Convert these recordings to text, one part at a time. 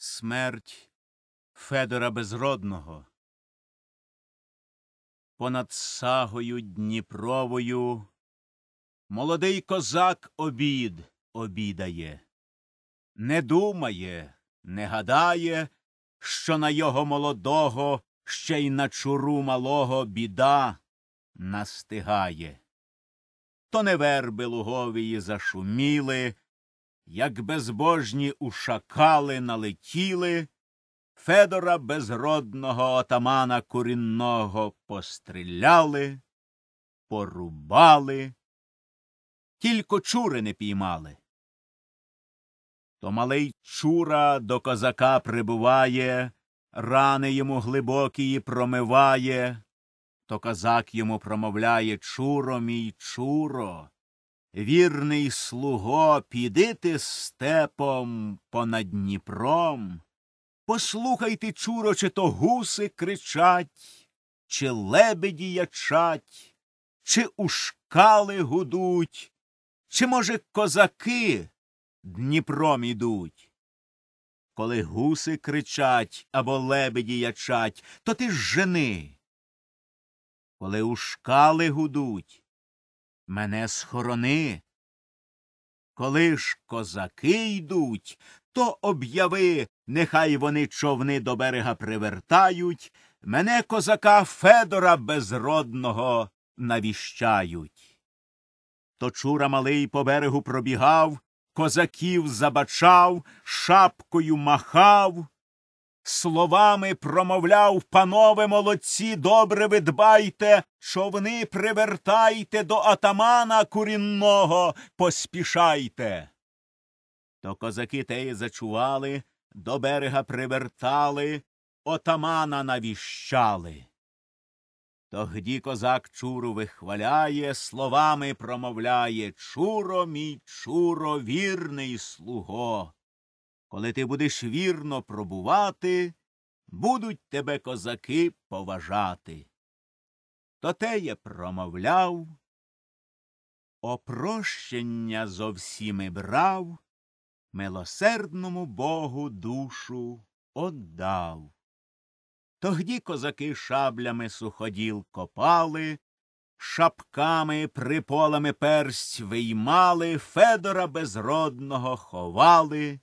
Смерть Федора Безродного. Понад сагою Дніпровою молодий козак обід обідає, не думає, не гадає, що на його молодого ще й на чуру малого біда настигає. То не верби луговії зашуміли як безбожні ушакали налетіли, Федора безродного отамана курінного постріляли, порубали, тільки чури не піймали. То малий чура до козака прибуває, рани йому глибокії промиває, то козак йому промовляє Чуро мій чуро. Вірний слуго, піди ти степом понад Дніпром, Послухайте, чуро, чи то гуси кричать, чи лебеді ячать, чи ушкали гудуть, чи, може, козаки Дніпром ідуть. Коли гуси кричать або лебеді ячать, то ти ж жени. Коли ушкали гудуть, Мене схорони. Коли ж козаки йдуть, то об'яви, нехай вони човни до берега привертають, мене козака Федора безродного навіщають. То чура малий по берегу пробігав, козаків забачав, шапкою махав словами промовляв панове молодці, добре ви дбайте, човни привертайте до атамана курінного, поспішайте. То козаки теї зачували, до берега привертали, отамана навіщали. Тогді козак чуру вихваляє, словами промовляє Чуро, мій чуро, вірний слуго. Коли ти будеш вірно пробувати, будуть тебе козаки поважати. То Тотеє промовляв, опрощення зо всіми брав, милосердному богу душу отдав. Тогді козаки шаблями суходіл копали, шапками приполами персть виймали, Федора безродного ховали.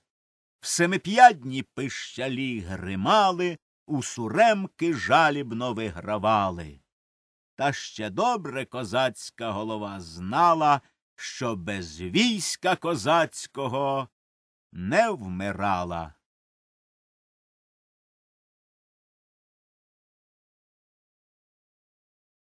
В семип'ядні пищалі гримали, у суремки жалібно вигравали. Та ще добре козацька голова знала, що без війська козацького не вмирала.